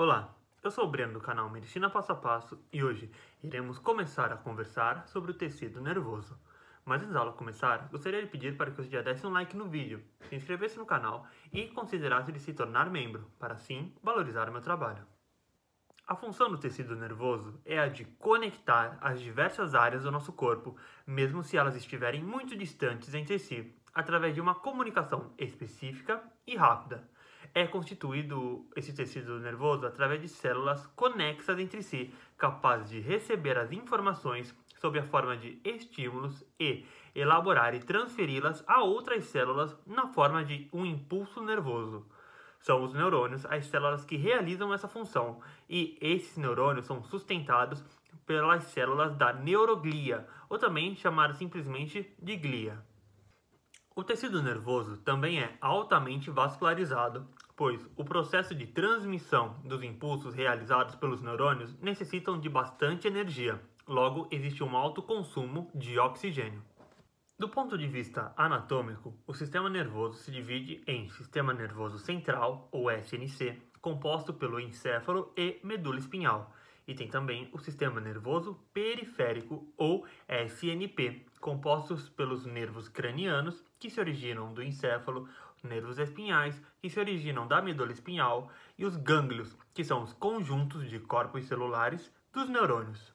Olá, eu sou o Breno do canal Medicina Passo a Passo e hoje iremos começar a conversar sobre o tecido nervoso. Mas antes da aula começar, gostaria de pedir para que você já desse um like no vídeo, se inscrevesse no canal e considerasse de se tornar membro, para assim valorizar o meu trabalho. A função do tecido nervoso é a de conectar as diversas áreas do nosso corpo, mesmo se elas estiverem muito distantes entre si, através de uma comunicação específica e rápida é constituído esse tecido nervoso através de células conexas entre si, capazes de receber as informações sob a forma de estímulos e elaborar e transferi-las a outras células na forma de um impulso nervoso. São os neurônios as células que realizam essa função, e esses neurônios são sustentados pelas células da neuroglia, ou também chamadas simplesmente de glia. O tecido nervoso também é altamente vascularizado pois o processo de transmissão dos impulsos realizados pelos neurônios necessitam de bastante energia, logo existe um alto consumo de oxigênio. Do ponto de vista anatômico, o sistema nervoso se divide em sistema nervoso central, ou SNC, composto pelo encéfalo e medula espinhal, e tem também o sistema nervoso periférico, ou SNP, compostos pelos nervos cranianos que se originam do encéfalo, nervos espinhais, que se originam da medula espinhal, e os gânglios, que são os conjuntos de corpos celulares dos neurônios.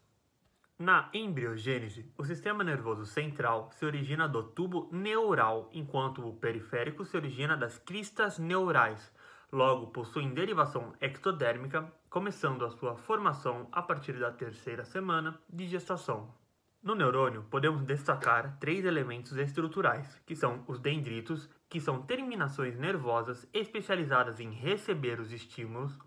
Na embriogênese, o sistema nervoso central se origina do tubo neural, enquanto o periférico se origina das cristas neurais, logo possuem derivação ectodérmica, começando a sua formação a partir da terceira semana de gestação. No neurônio, podemos destacar três elementos estruturais, que são os dendritos, que são terminações nervosas especializadas em receber os estímulos.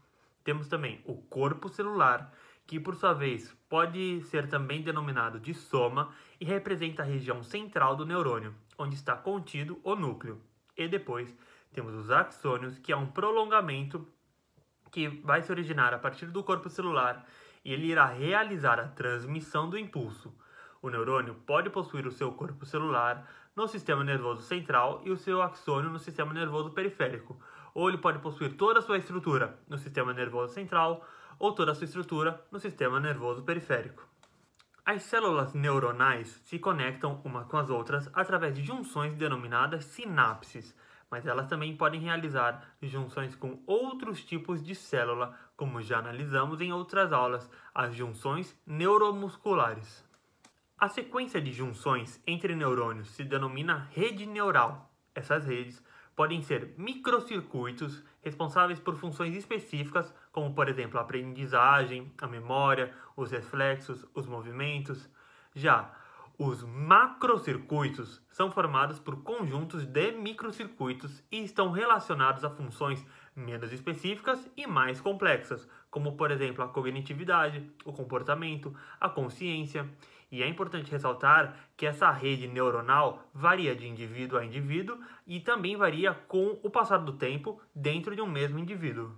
Temos também o corpo celular, que por sua vez pode ser também denominado de soma e representa a região central do neurônio, onde está contido o núcleo. E depois temos os axônios, que é um prolongamento que vai se originar a partir do corpo celular e ele irá realizar a transmissão do impulso. O neurônio pode possuir o seu corpo celular, no sistema nervoso central e o seu axônio no sistema nervoso periférico. Ou ele pode possuir toda a sua estrutura no sistema nervoso central ou toda a sua estrutura no sistema nervoso periférico. As células neuronais se conectam umas com as outras através de junções denominadas sinapses, mas elas também podem realizar junções com outros tipos de célula, como já analisamos em outras aulas, as junções neuromusculares. A sequência de junções entre neurônios se denomina rede neural. Essas redes podem ser microcircuitos responsáveis por funções específicas, como por exemplo a aprendizagem, a memória, os reflexos, os movimentos. Já os macrocircuitos são formados por conjuntos de microcircuitos e estão relacionados a funções menos específicas e mais complexas, como por exemplo a cognitividade, o comportamento, a consciência. E é importante ressaltar que essa rede neuronal varia de indivíduo a indivíduo e também varia com o passar do tempo dentro de um mesmo indivíduo.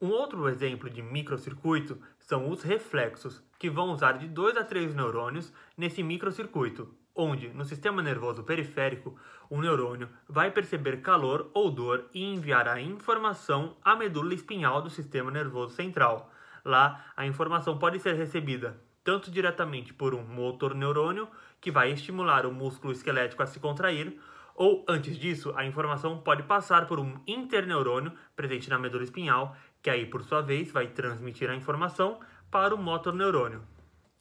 Um outro exemplo de microcircuito são os reflexos, que vão usar de 2 a 3 neurônios nesse microcircuito, onde, no sistema nervoso periférico, o neurônio vai perceber calor ou dor e enviar a informação à medula espinhal do sistema nervoso central. Lá, a informação pode ser recebida tanto diretamente por um motor neurônio, que vai estimular o músculo esquelético a se contrair, ou antes disso, a informação pode passar por um interneurônio presente na medula espinhal, que aí por sua vez vai transmitir a informação para o motor neurônio.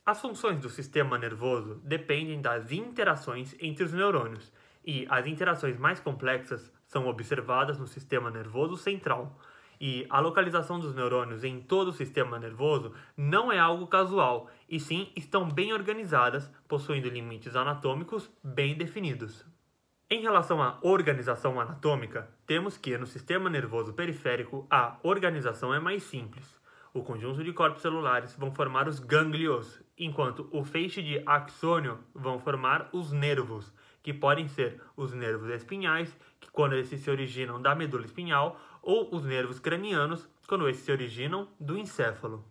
As funções do sistema nervoso dependem das interações entre os neurônios, e as interações mais complexas são observadas no sistema nervoso central. E a localização dos neurônios em todo o sistema nervoso não é algo casual, e sim estão bem organizadas, possuindo limites anatômicos bem definidos. Em relação à organização anatômica, temos que no sistema nervoso periférico a organização é mais simples. O conjunto de corpos celulares vão formar os gânglios, enquanto o feixe de axônio vão formar os nervos, que podem ser os nervos espinhais, que quando esses se originam da medula espinhal, ou os nervos cranianos, quando esses se originam do encéfalo.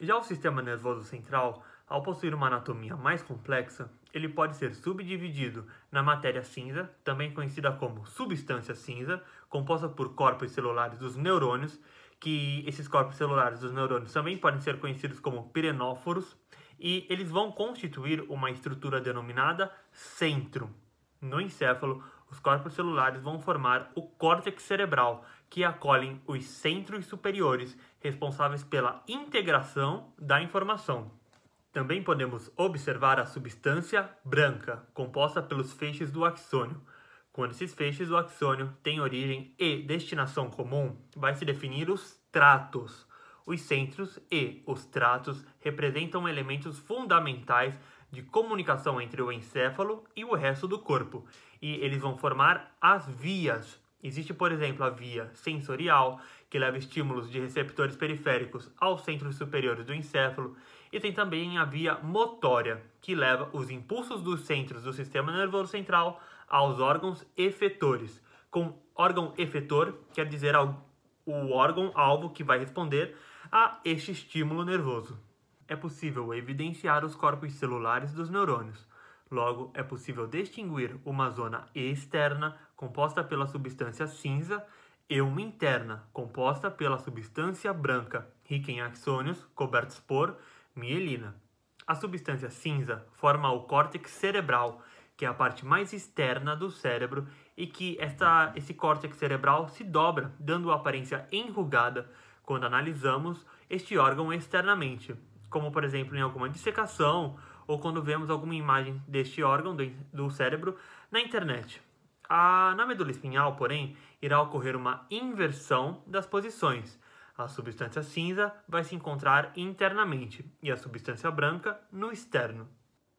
Já o sistema nervoso central, ao possuir uma anatomia mais complexa, ele pode ser subdividido na matéria cinza, também conhecida como substância cinza, composta por corpos celulares dos neurônios, que esses corpos celulares dos neurônios também podem ser conhecidos como pirenóforos, e eles vão constituir uma estrutura denominada centro. No encéfalo, os corpos celulares vão formar o córtex cerebral, que acolhem os centros superiores responsáveis pela integração da informação. Também podemos observar a substância branca composta pelos feixes do axônio. Quando esses feixes do axônio têm origem e destinação comum, vai se definir os tratos. Os centros e os tratos representam elementos fundamentais de comunicação entre o encéfalo e o resto do corpo, e eles vão formar as vias Existe, por exemplo, a via sensorial, que leva estímulos de receptores periféricos aos centros superiores do encéfalo, e tem também a via motória, que leva os impulsos dos centros do sistema nervoso central aos órgãos efetores. Com órgão efetor, quer dizer o órgão alvo que vai responder a este estímulo nervoso. É possível evidenciar os corpos celulares dos neurônios, Logo, é possível distinguir uma zona externa, composta pela substância cinza, e uma interna, composta pela substância branca, rica em axônios, cobertos por mielina. A substância cinza forma o córtex cerebral, que é a parte mais externa do cérebro, e que esta, esse córtex cerebral se dobra, dando aparência enrugada quando analisamos este órgão externamente, como por exemplo em alguma dissecação ou quando vemos alguma imagem deste órgão do, do cérebro na internet. A, na medula espinhal, porém, irá ocorrer uma inversão das posições. A substância cinza vai se encontrar internamente e a substância branca no externo.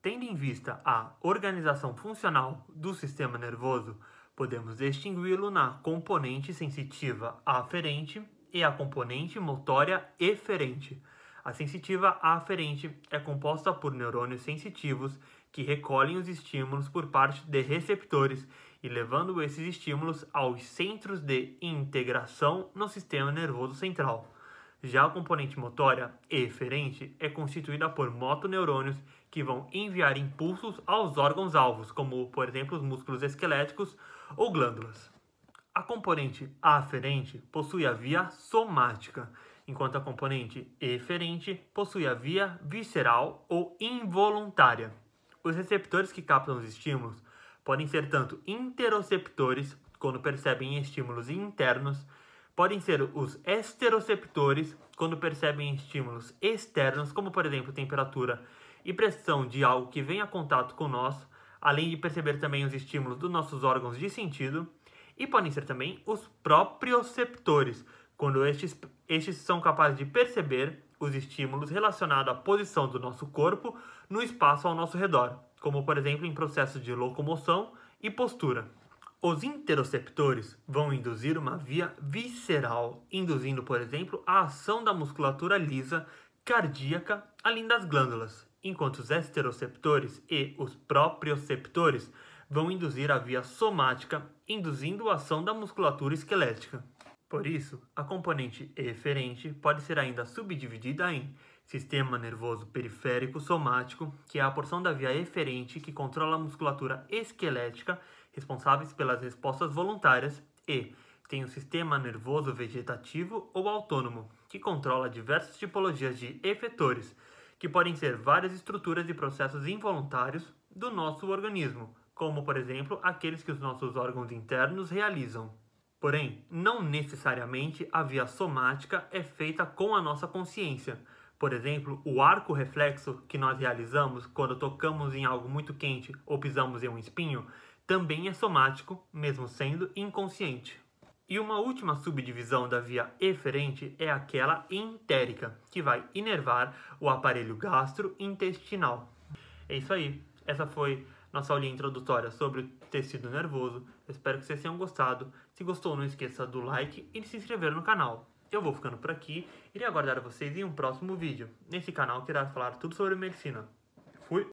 Tendo em vista a organização funcional do sistema nervoso, podemos distingui-lo na componente sensitiva aferente e a componente motória eferente. A sensitiva aferente é composta por neurônios sensitivos que recolhem os estímulos por parte de receptores e levando esses estímulos aos centros de integração no sistema nervoso central. Já a componente motora, eferente, é constituída por motoneurônios que vão enviar impulsos aos órgãos-alvos, como, por exemplo, os músculos esqueléticos ou glândulas. A componente aferente possui a via somática, enquanto a componente eferente possui a via visceral ou involuntária. Os receptores que captam os estímulos podem ser tanto interoceptores, quando percebem estímulos internos, podem ser os esteroceptores, quando percebem estímulos externos, como por exemplo temperatura e pressão de algo que vem a contato com nós, além de perceber também os estímulos dos nossos órgãos de sentido, e podem ser também os proprioceptores, quando estes, estes são capazes de perceber os estímulos relacionados à posição do nosso corpo no espaço ao nosso redor, como por exemplo em processos de locomoção e postura. Os interoceptores vão induzir uma via visceral, induzindo, por exemplo, a ação da musculatura lisa cardíaca, além das glândulas, enquanto os exteroceptores e os proprioceptores vão induzir a via somática, induzindo a ação da musculatura esquelética. Por isso, a componente eferente pode ser ainda subdividida em sistema nervoso periférico somático, que é a porção da via eferente que controla a musculatura esquelética, responsáveis pelas respostas voluntárias, e tem o sistema nervoso vegetativo ou autônomo, que controla diversas tipologias de efetores, que podem ser várias estruturas e processos involuntários do nosso organismo, como, por exemplo, aqueles que os nossos órgãos internos realizam. Porém, não necessariamente a via somática é feita com a nossa consciência. Por exemplo, o arco reflexo que nós realizamos quando tocamos em algo muito quente ou pisamos em um espinho também é somático, mesmo sendo inconsciente. E uma última subdivisão da via eferente é aquela entérica, que vai inervar o aparelho gastrointestinal. É isso aí. Essa foi nossa aulinha introdutória sobre o tecido nervoso. espero que vocês tenham gostado. Se gostou, não esqueça do like e de se inscrever no canal. Eu vou ficando por aqui, irei aguardar vocês em um próximo vídeo. Nesse canal, irá falar tudo sobre medicina.